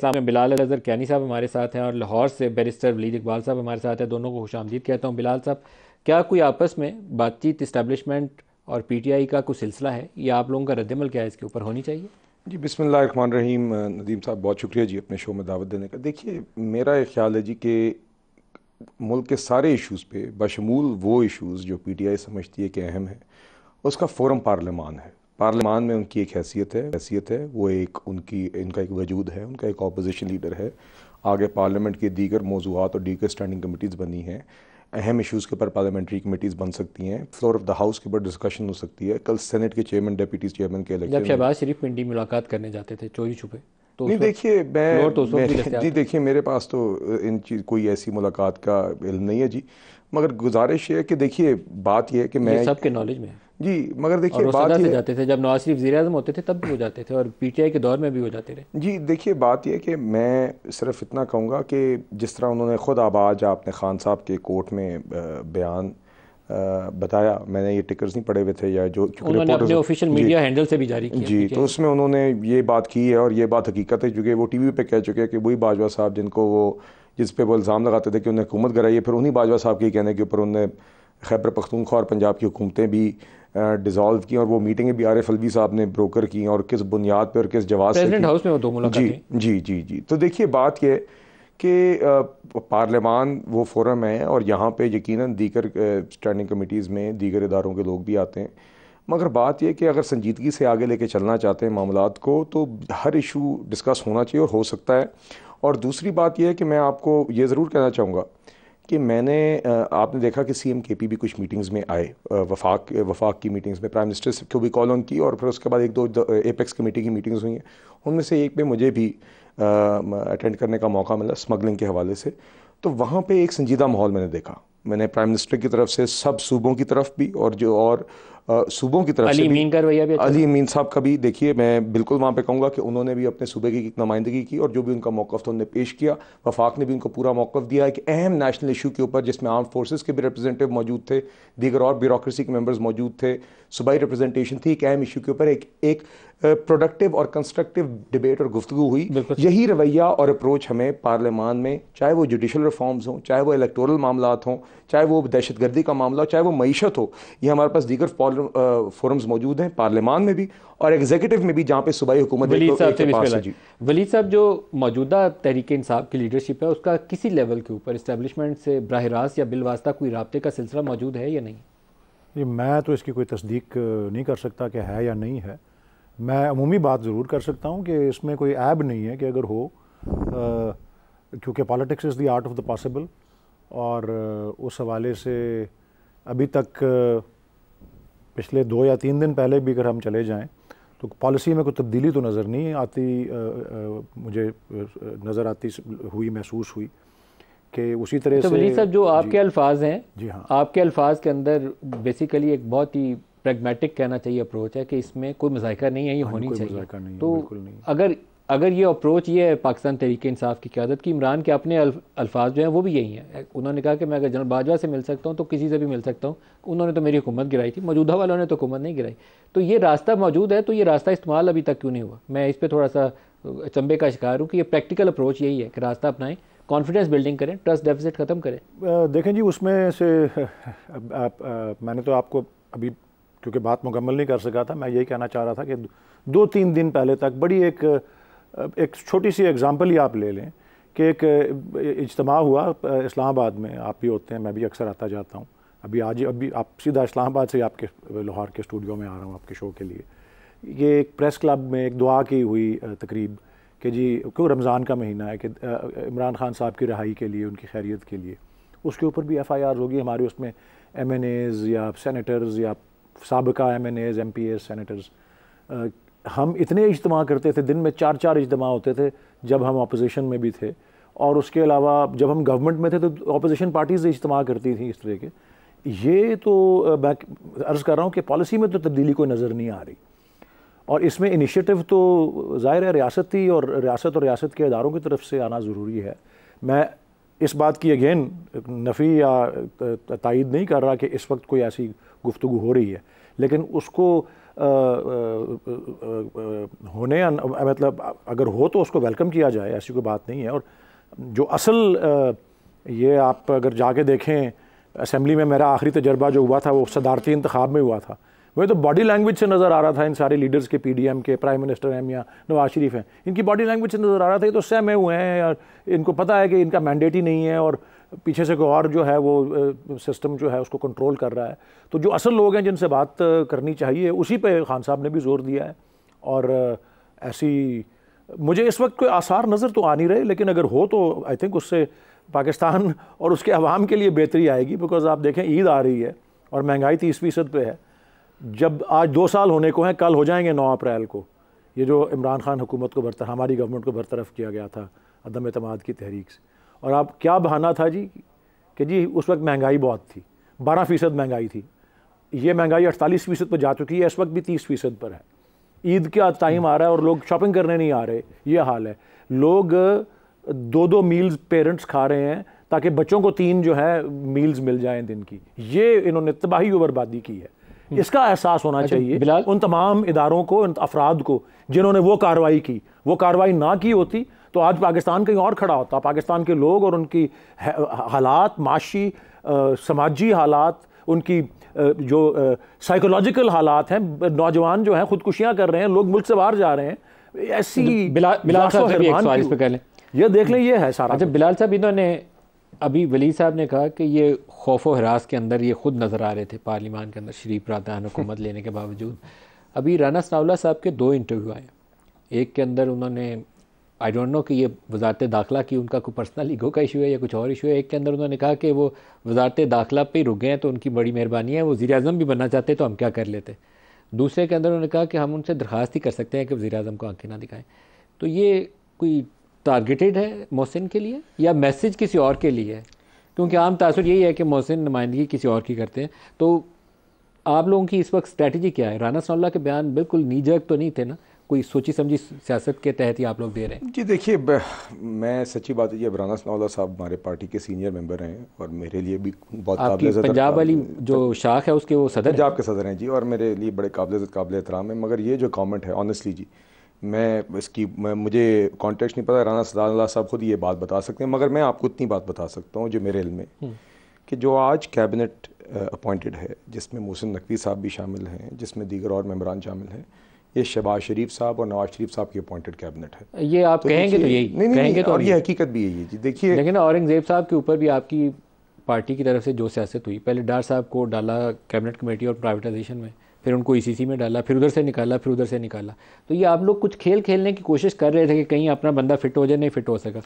इस्लाम बिलाल अजहर कैनी साहब हमारे साथ हैं और लाहौर से बैरिस्टर वलीद इकबाल साहब हमारे साथ हैं दोनों को खुश आमदीद कहता हूँ बिलाल साहब क्या कोई आपस में बातचीत इस्टेबलिशमेंट और पी टी आई का कोई सिलसिला है या आप लोगों का रद्दमल क्या है इसके ऊपर होनी चाहिए जी बिसमान रहीम नदीम साहब बहुत शुक्रिया जी अपने शो में दावत देने का देखिए मेरा ये ख्याल है जी कि मुल्क के सारे इशूज़ पे बशमूल वो इशूज़ जो पी टी आई समझती है कि अहम है उसका फोरम पार्लियामान है पार्लियामान में उनकी एक हैसियत है हैसियत है वो एक उनकी इनका एक वजूद है उनका एक अपोजिशन लीडर है आगे पार्लियामेंट के दीगर मौजूद और दीगर स्टैंडिंग कमेटीज़ बनी हैं अहम इशूज के ऊपर पार्लियामेंट्री कमेटीज़ बन सकती हैं फ्लोर ऑफ द हाउस के ऊपर डिस्कशन हो सकती है कल सेनेट के चेयरमैन डेप्यूटी चेयरमैन के अलग जब शहबाज शरीफ पिंडी मुलाकात करने जाते थे चोरी छुपे तो नहीं देखिए मैं तो जी देखिए मेरे पास तो इन चीज़ कोई ऐसी मुलाकात का इल्म नहीं है जी मगर गुजारिश है कि देखिए बात यह है कि मैं सबके नॉलेज में जी मगर देखिए बात ये जाते थे जब नवाज शरीफ जीर होते थे तब भी हो जाते थे और पीटीआई के दौर में भी हो जाते थे जी देखिए बात यह कि मैं सिर्फ इतना कहूँगा कि जिस तरह उन्होंने ख़ुद आबाज आपने खान साहब के कोर्ट में बयान बताया मैंने ये टिकर्स नहीं पड़े हुए थे या जो उन्होंने ऑफिशियल मीडिया हैंडल से भी जारी किया जी तो उसमें उन्होंने ये बात की है और ये बात हकीकत है क्योंकि वो टीवी पे कह चुके हैं कि वही बाजवा साहब जिनको वो जिस पे वो इल्ज़ाम लगाते थे कि उन्हें हुकूमत कराई है फिर उन्हीं बाजवा साहब के कहने के ऊपर उन्हें खैबर पख्तूनख्वा और पंजाब की हुकूमतें भी डिजॉल्व की और वो मीटिंगें भी आर एफ अलवी साहब ने ब्रोकर की और किस बुनियाद पर और किस जवाब प्रेसिडेंट हाउस में दो मुलाकातें जी जी जी तो देखिए बात ये कि पार्लियामान वो फोरम है और यहाँ पे यकीनन दीगर स्टैंडिंग कमेटीज़ में दीगर इदारों के लोग भी आते हैं मगर बात यह कि अगर संजीदगी से आगे लेके चलना चाहते हैं मामला को तो हर इशू डिस्कस होना चाहिए और हो सकता है और दूसरी बात यह है कि मैं आपको ये ज़रूर कहना चाहूँगा कि मैंने आपने देखा कि सी एम के पी भी कुछ मीटिंग्स में आए वफाक वफाक की मीटिंग्स में प्राइम मिनिस्टर को भी कॉल ऑन की और फिर उसके बाद एक दो एपेक्स कमेटी की मीटिंग्स हुई हैं उनमें से एक पे मुझे भी अटेंड करने का मौका मिला स्मगलिंग के हवाले से तो वहाँ पे एक संजीदा माहौल मैंने देखा मैंने प्राइम मिनिस्टर की तरफ से सब सूबों की तरफ भी और जो और सूबों की तरफ अली अमीन का रवैया भी अच्छा अली अमीन साहब का भी देखिए मैं बिल्कुल वहाँ पे कहूँगा कि उन्होंने भी अपने सूबे की नुमाइंदगी की और जो भी उनका मौक़ था उन्होंने पेश किया वफाक ने भी उनको पूरा मौक़ दिया एक अहम नेशनल इशू के ऊपर जिसमें आर्म फोर्स के भी रिप्रेजेंटेटिव मौजूद थे दीगर और ब्यूरोसी के मेम्बर्स मौजूद थे सूबाई रिप्रेजेंटेशन थी एक अहम इशू के ऊपर एक एक प्रोडक्टिव और कंस्ट्रक्टिव डिबेट और गुफ्तु हुई यही रवैया और अप्रोच हमें पार्लियामान में चाहे वो जुडिशल रिफॉर्म्स हों चाहे वो इलेक्टोरल मामला हों चाहे वो दहशतगर्दी का मामला हो चाहे वो मीशत हो ये हमारे पास दीगर फोरम्स मौजूद हैं पार्लियामान में भी और एग्जीक्यूटिव में भी जहाँ पे सूबाई हुकूमत वली साहब साहब जो मौजूदा तहरीक इंसाफ की लीडरशिप है उसका किसी लेवल के ऊपर इस्टेबलिशमेंट से बरह रास्त या बिलवास्ता कोई रबते का सिलसिला मौजूद है या नहीं जी मैं तो इसकी कोई तस्दीक नहीं कर सकता कि है या नहीं है मैं अमूमी बात ज़रूर कर सकता हूँ कि इसमें कोई ऐब नहीं है कि अगर हो क्योंकि politics is the art of the possible और उस हवाले से अभी तक पिछले दो या तीन दिन पहले भी अगर हम चले जाएं तो पॉलिसी में कोई तब्दीली तो नज़र नहीं आती आ, आ, मुझे नज़र आती हुई महसूस हुई कि उसी तरह तो से साहब जो आपके अल्फाज हैं जी हाँ आपके अल्फाज के अंदर बेसिकली एक बहुत ही प्रेगमेटिक कहना चाहिए अप्रोच है कि इसमें कोई मजायका नहीं है ये हाँ, होनी चाहिए नहीं, तो नहीं। अगर अगर ये अप्रोच ये है पाकिस्तान तरीके इंसाफ की क्यादत कि इमरान के अपने अल्फाज जो हैं वो भी यही हैं उन्होंने कहा कि मैं अगर जनरल बाजवा से मिल सकता हूँ तो किसी से भी मिल सकता हूँ उन्होंने तो मेरी हुकूमत गिराई थी मौजूदा वालों ने तो हुकूमत नहीं गिराई तो ये रास्ता मौजूद है तो ये रास्ता इस्तेमाल अभी तक क्यों नहीं हुआ मैं इस पर थोड़ा सा चंबे का शिकार हूँ कि ये प्रैक्टिकल अप्रोच यही है कि रास्ता अपनाएं कॉन्फिडेंस बिल्डिंग करें ट्रस्ट डेफिसिट ख़त्म करें देखें जी उसमें से आप, मैंने तो आपको अभी क्योंकि बात मुकम्मल नहीं कर सका था मैं यही कहना चाह रहा था कि दो तीन दिन पहले तक बड़ी एक एक छोटी सी एग्ज़ाम्पल ही आप ले लें कि एक इजतम हुआ इस्लामाबाद में आप भी होते हैं मैं भी अक्सर आता जाता हूँ अभी आज अभी आप सीधा इस्लामाबाद से आपके लाहौर के स्टूडियो में आ रहा हूँ आपके शो के लिए ये एक प्रेस क्लब में एक दुआ की हुई तकरीब कि जी क्यों रमज़ान का महीना है कि इमरान खान साहब की रहाई के लिए उनकी खैरियत के लिए उसके ऊपर भी एफ़ आई आर होगी हमारे उसमें एम एन एज़ या सैनिटर्स या सबका M N As M P As senators हम इतने इजतम करते थे दिन में चार चार इजतम होते थे जब हम अपोजिशन में भी थे और उसके अलावा जब हम गवर्नमेंट में थे तो अपोजिशन पार्टीज़ इजतम करती थी इस तरह के ये तो मैं अर्ज़ कर रहा हूँ कि पॉलिसी में तो तब्दीली कोई नज़र नहीं आ रही और इसमें इनिशिएटिव तो ज़ाहिर है रियासती और रियासत और रियासत के इदारों की तरफ से आना ज़रूरी है मैं इस बात की अगेन नफ़ी या तइद नहीं कर रहा कि इस वक्त कोई ऐसी गुफ्तु हो रही है लेकिन उसको होने या मतलब अगर हो तो उसको वेलकम किया जाए ऐसी कोई बात नहीं है और जो असल ये आप अगर जाके देखें असम्बली में मेरा आखिरी तजर्बा जो हुआ था वो सदारती इंतखब में हुआ था वह तो बॉडी लैंग्वेज से नज़र आ रहा था इन सारे लीडर्स के पीडीएम के प्राइम मिनिस्टर हैं या नवाज शरीफ हैं इनकी बॉडी लैंग्वेज से नज़र आ रहा था ये तो सहमे हुए हैं और इनको पता है कि इनका मैंडेट ही नहीं है और पीछे से कोई और जो है वो सिस्टम जो है उसको कंट्रोल कर रहा है तो जो असल लोग हैं जिनसे बात करनी चाहिए उसी पे खान साहब ने भी जोर दिया है और ऐसी मुझे इस वक्त कोई आसार नज़र तो आ नहीं रहे लेकिन अगर हो तो आई थिंक उससे पाकिस्तान और उसके आवाम के लिए बेहतरी आएगी बिकॉज आप देखें ईद आ रही है और महंगाई तीस फीसद पर है जब आज दो साल होने को हैं कल हो जाएंगे नौ अप्रैल को ये जो इमरान खान हुकूमत को बरतर हमारी गवर्नमेंट को बरतरफ किया गया था अदम अतमाद की तहरीक से और आप क्या बहाना था जी कि जी उस वक्त महंगाई बहुत थी बारह फ़ीसद महंगाई थी ये महंगाई अड़तालीस फ़ीसद पर जा चुकी है इस वक्त भी तीस फ़ीसद पर है ईद का टाइम आ रहा है और लोग शॉपिंग करने नहीं आ रहे ये हाल है लोग दो दो मील्स पेरेंट्स खा रहे हैं ताकि बच्चों को तीन जो है मील्स मिल जाए दिन की ये इन्होंने तबाही और बर्बादी की है हम्म। इसका एहसास होना अच्छा, चाहिए उन तमाम इदारों को उन अफराद को जिन्होंने वो कार्रवाई की वो कार्रवाई ना की होती तो आज पाकिस्तान कहीं और खड़ा होता पाकिस्तान के लोग और उनकी हालात माशी समाजी हालात उनकी जो साइकोलॉजिकल हालात हैं नौजवान जो हैं खुदकुशियां कर रहे हैं लोग मुल्क से बाहर जा रहे हैं ऐसी अच्छा, तो बिला, बिलाल भी एक सवाल इस पे लें ये देख लें ये है सारा अच्छा बिलाल साहब इन्होंने अभी वली साहब ने कहा कि ये खौफ हरास के अंदर ये खुद नज़र आ रहे थे पार्लियामान के अंदर शरीफ रातान हुकूमत लेने के बावजूद अभी राना सनावला साहब के दो इंटरव्यू आए एक के अंदर उन्होंने आई डोंट नो कि ये वजारत दाखिला की उनका कोई पर्सनल ईगो का इशू है या कुछ और इशू है एक के अंदर उन्होंने कहा कि वो वजारत दाखिला पर ही रुक गए हैं तो उनकी बड़ी मेहरबानी है वो वजी अजम भी बनना चाहते तो हम क्या कर लेते दूसरे के अंदर उन्होंने कहा कि हम उनसे दरख्वास्त ही कर सकते हैं कि वजी अजम को आंखें ना दिखाएँ तो ये कोई टारगेटेड है मोहसिन के लिए या मैसेज किसी और के लिए है क्योंकि आम तासर यही है कि मोहसिन नुमाइंदगी किसी और की करते हैं तो आप लोगों की इस वक्त स्ट्रैटेजी क्या है राना सोल्ला के बयान बिल्कुल नीजक तो नहीं थे ना कोई सोची समझी सियासत के तहत ही आप लोग दे रहे हैं जी देखिए मैं सच्ची बात ये राना सनावला साहब हमारे पार्टी के सीनियर मेंबर हैं और मेरे लिए भी बहुत आपकी पंजाब वाली जो शाख है उसके वो सदर पंजाब के सदर हैं जी और मेरे लिए बड़े काबिल काबिल एहतराम है मगर ये जो गवर्नमेंट है ऑनेस्टली जी मैं इसकी मैं मुझे कॉन्टेक्ट नहीं पता राना सदाल्ला साहब खुद ये बात बता सकते हैं मगर मैं आपको इतनी बात बता सकता हूँ जो मेरे इल में हम्म। कि जो आज कैबिनेट अपॉइंटेड है जिसमें मोहसिन नकवी साहब भी शामिल हैं जिसमें दीगर और मम्बरान शामिल हैं ये शहबाज शरीफ साहब और नवाज शरीफ साहब की अपॉइंटेड कैबिनेट है ये आप तो कहेंगे तो यही नहीं, नहीं, कहेंगे तो और ये हकीकत भी यही जी देखिए लेकिन औरंगजेब साहब के ऊपर भी आपकी पार्टी की तरफ से जो सियासत हुई पहले डार साहब को डाला कैबिनेट कमेटी और प्राइवेटाइजेशन में फिर उनको ई e में डाला फिर उधर से निकाला फिर उधर से निकाला तो ये आप लोग कुछ खेल खेलने की कोशिश कर रहे थे कि कहीं अपना बंदा फिट हो जाए नहीं फिट हो सका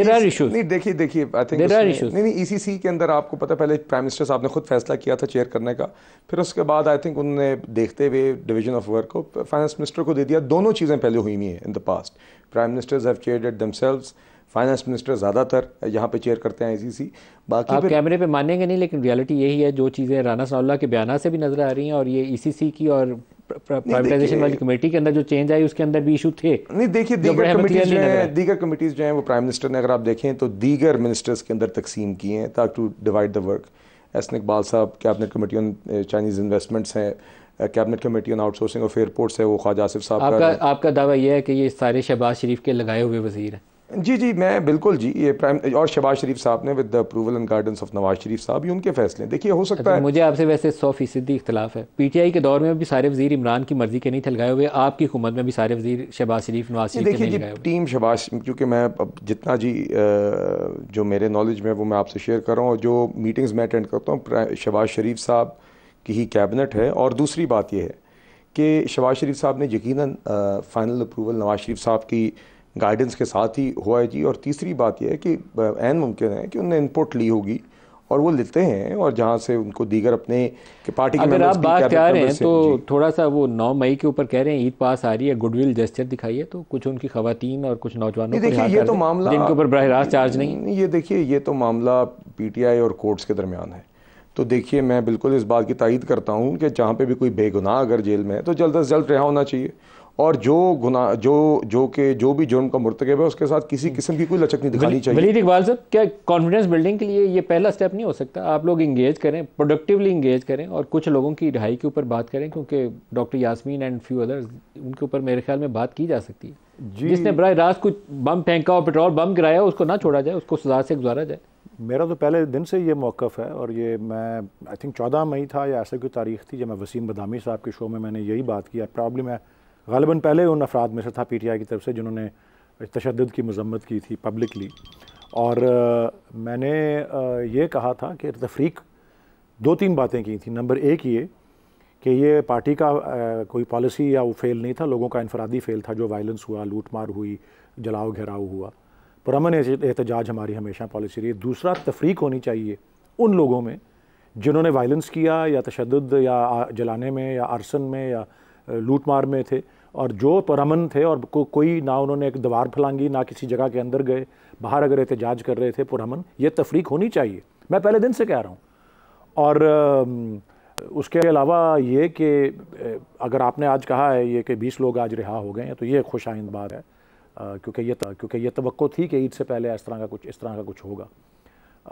देर आर इशूज नहीं देखिए देखिए देर आर इशूज नहीं नहीं ई e के अंदर आपको पता पहले प्राइम मिनिस्टर साहब ने खुद फैसला किया था चेयर करने का फिर उसके बाद आई थिंक उन्होंने देखते हुए डिवीजन ऑफ वर्क को फाइनेंस मिनिस्टर को दे दिया दोनों चीज़ें पहले हुई हैं in the past prime ministers have chaired it themselves finance minister ज़्यादातर यहाँ पे चेयर करते हैं आईसीसी बाकी आप कैमरे पे मानेंगे नहीं लेकिन रियलिटी यही है जो चीज़ें राना सनाउल्ला के बयान से भी नज़र आ रही हैं और ये ईसीसी e की और प्राइवेटाइजेशन वाली कमेटी के अंदर जो चेंज आई उसके अंदर भी इशू थे नहीं देखिए दीगर कमेटीज जो हैं दीगर कमेटीज जो हैं वो प्राइम मिनिस्टर ने अगर आप देखें तो दीगर मिनिस्टर्स के अंदर तकसीम किए हैं ताकि टू डिवाइड द वर्क एस इकबाल साहब cabinet committee on Chinese investments हैं cabinet committee on outsourcing of airports है वो ख्वाजा आसिफ साहब आपका आपका दावा यह है कि ये सारे शहबाज शरीफ के लगाए हुए वजीर हैं जी जी मैं बिल्कुल जी ये प्राइम और शबाज शरीफ साहब ने with the approval and guidance of Nawaz Sharif साहब ये उनके फैसले देखिए हो सकता अच्छा, है मुझे आपसे वैसे सौ फीसदी इख्तलाफ है पीटीआई के दौर में भी सारे वजीर इमरान की मर्जी के नहीं थे लगाए हुए आपकी हुकूमत में भी सारे वजीर शबाज शरीफ नवाज शरीफ देखिए जी टीम शबाज क्योंकि मैं अब जितना जी जो मेरे नॉलेज में वो मैं आपसे शेयर कर रहा हूँ और जो मीटिंग्स मैं अटेंड करता हूँ शबाज शरीफ साहब की ही कैबिनेट है और दूसरी बात यह है कि शबाज शरीफ साहब ने यकीन फ़ाइनल अप्रूवल नवाज शरीफ साहब की गाइडेंस के साथ ही हुआ है जी और तीसरी बात यह है कि एन मुमकिन है कि उनने इनपुट ली होगी और वो लेते हैं और जहाँ से उनको दीगर अपने के पार्टी अगर आप बात कह रहे हैं तो थोड़ा सा वो नौ मई के ऊपर कह रहे हैं ईद पास आ रही है गुडविल जेस्चर दिखाइए तो कुछ उनकी खातन और कुछ नौजवानों देखिए ये तो मामला जिनके ऊपर बरह रास्त चार्ज नहीं ये देखिए ये तो मामला पी और कोर्ट्स के दरमियान है तो देखिए मैं बिल्कुल इस बात की तायद करता हूँ कि जहाँ पे भी कोई बेगुनाह अगर जेल में है तो जल्द अज जल्द रिहा होना चाहिए और जो गुना जो जो के जो भी जुर्म का मुर्तकब है उसके साथ किसी किस्म की कोई लचक नहीं दिखानी चाहिए वलीद इकबाल साहब क्या कॉन्फिडेंस बिल्डिंग के लिए ये पहला स्टेप नहीं हो सकता आप लोग इंगेज करें प्रोडक्टिवली इंगेज करें और कुछ लोगों की रिहाई के ऊपर बात करें क्योंकि doctor Yasmeen and few others उनके ऊपर मेरे ख्याल में बात की जा सकती है जिसने बर रास्त कुछ बम फेंका और पेट्रोल बम गिराया उसको ना छोड़ा जाए उसको सजा से गुजारा जाए मेरा तो पहले दिन से ये मौक़ है और ये मैं आई थिंक चौदह मई था या ऐसा कोई तारीख थी जब मैं वसीम बदामी साहब के शो में मैंने यही बात की प्रॉब्लम है गालिबा पहले उन अफराद में से था पी टी आई की तरफ से जिन्होंने तशद की मजम्मत की थी पब्लिकली और आ, मैंने आ, ये कहा था कि तफरीक दो तीन बातें की थी नंबर एक ये कि ये पार्टी का आ, कोई पॉलिसी या वो फेल नहीं था लोगों का इनफरादी फेल था जो वायलेंस हुआ लूटमार हुई जलाओ घेराव हुआ पुरमन एहतजाज हमारी हमेशा पॉलिसी रही दूसरा तफरीक होनी चाहिए उन लोगों में जिन्होंने वायलेंस किया या तशद या जलाने में या अरसन में या लूट मार में थे और जो परमन थे और को, कोई ना उन्होंने एक दवार फलांगी ना किसी जगह के अंदर गए बाहर अगर एहतजाज कर रहे थे पुरमन ये तफरीक होनी चाहिए मैं पहले दिन से कह रहा हूँ और उसके अलावा ये कि अगर आपने आज कहा है ये कि बीस लोग आज रिहा हो गए हैं तो ये खुश आइंद बात है क्योंकि ये क्योंकि ये तो थी कि ईद से पहले इस तरह का कुछ इस तरह का कुछ होगा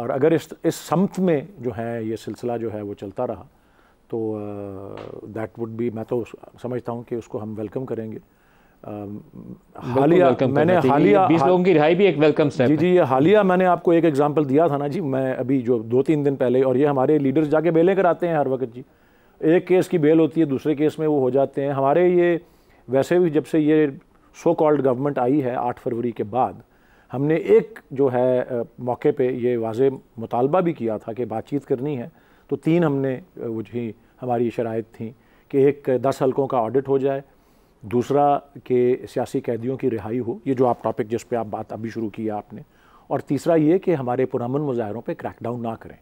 और अगर इस इस समत में जो है ये सिलसिला जो है वो चलता रहा तो दैट वुड बी मैं तो समझता हूँ कि उसको हम वेलकम करेंगे हालिया मैंने हालिया बीस लोगों की रिहाई भी एक वेलकम स्टेप जी जी ये हालिया मैंने आपको एक एग्जांपल दिया था ना जी मैं अभी जो दो तीन दिन पहले और ये हमारे लीडर्स जाके बेलें कराते हैं हर वक्त जी एक केस की बेल होती है दूसरे केस में वो हो जाते हैं हमारे ये वैसे भी जब से ये सो कॉल्ड गवर्नमेंट आई है आठ फरवरी के बाद हमने एक जो है मौके पर ये वाज मुतालबा भी किया था कि बातचीत करनी है तो तीन हमने वो वही हमारी शराय थी कि एक दस हलकों का ऑडिट हो जाए दूसरा कि सियासी कैदियों की रिहाई हो ये जो आप टॉपिक जिस पर आप बात अभी शुरू की है आपने और तीसरा ये कि हमारे पुरान मुजाहरों पर क्रैकडाउन ना करें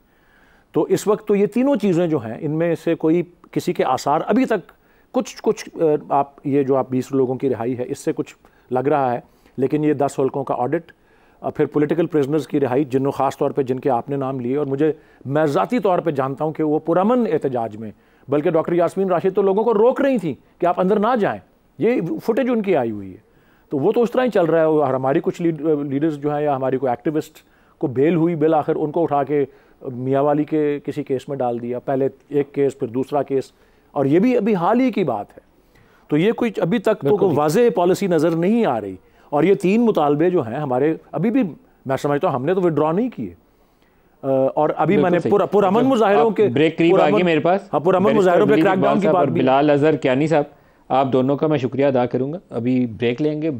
तो इस वक्त तो ये तीनों चीज़ें जो हैं इनमें से कोई किसी के आसार अभी तक कुछ कुछ आप ये जो आप बीस लोगों की रिहाई है इससे कुछ लग रहा है लेकिन ये दस हल्कों का ऑडिट और फिर पॉलिटिकल प्रिजनर्स की रिहाई जिनों ख़ास तौर पे जिनके आपने नाम लिए और मुझे मैं ज़ाती तौर पे जानता हूँ कि वो पुरमन एहतजाज में बल्कि डॉक्टर यासमीन राशिद तो लोगों को रोक रही थी कि आप अंदर ना जाएँ ये फुटेज उनकी आई हुई है तो वो तो उस तरह ही चल रहा है और हमारी कुछ लीड, लीडर्स uh, जो हैं या हमारी कोई एक्टिविस्ट को बेल हुई बिल आखिर उनको उठा के मियाँ वाली के किसी केस में डाल दिया पहले एक केस फिर दूसरा केस और ये भी अभी हाल ही की बात है तो ये कुछ अभी तक तो वाज पॉलिसी नज़र नहीं आ रही और ये तीन मुतालबे जो हैं हमारे अभी भी मैं समझता हूँ हमने तो विड्रॉ नहीं किए और अभी मैंने पुरमन मुजाहरों के ब्रेक करीब आ गई मेरे पास हाँ पुरअमन मुजाहरों पे क्रैकडाउन की बात बिलाल अजहर क्यानी साहब आप दोनों का मैं शुक्रिया अदा करूंगा अभी ब्रेक लेंगे